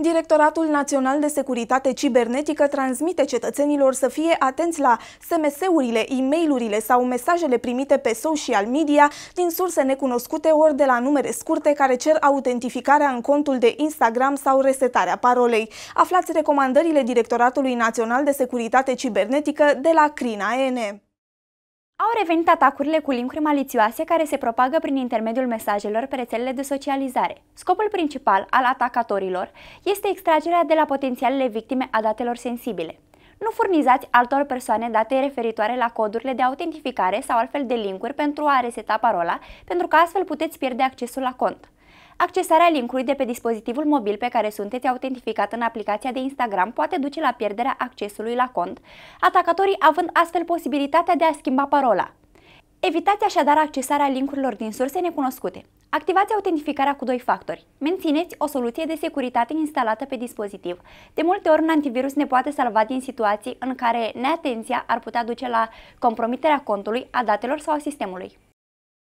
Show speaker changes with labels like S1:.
S1: Directoratul Național de Securitate Cibernetică transmite cetățenilor să fie atenți la SMS-urile, e mail sau mesajele primite pe social media din surse necunoscute ori de la numere scurte care cer autentificarea în contul de Instagram sau resetarea parolei. Aflați recomandările Directoratului Național de Securitate Cibernetică de la CRINA-ENE. Au revenit atacurile cu linkuri malițioase
S2: care se propagă prin intermediul mesajelor pe rețelele de socializare. Scopul principal al atacatorilor este extragerea de la potențialele victime a datelor sensibile. Nu furnizați altor persoane date referitoare la codurile de autentificare sau altfel de linkuri pentru a reseta parola, pentru că astfel puteți pierde accesul la cont. Accesarea linkului de pe dispozitivul mobil pe care sunteți autentificat în aplicația de Instagram poate duce la pierderea accesului la cont, atacatorii având astfel posibilitatea de a schimba parola. Evitați așadar accesarea linkurilor din surse necunoscute. Activați autentificarea cu doi factori. Mențineți o soluție de securitate instalată pe dispozitiv. De multe ori un antivirus ne poate salva din situații în care neatenția ar putea duce la compromiterea contului, a datelor sau a sistemului.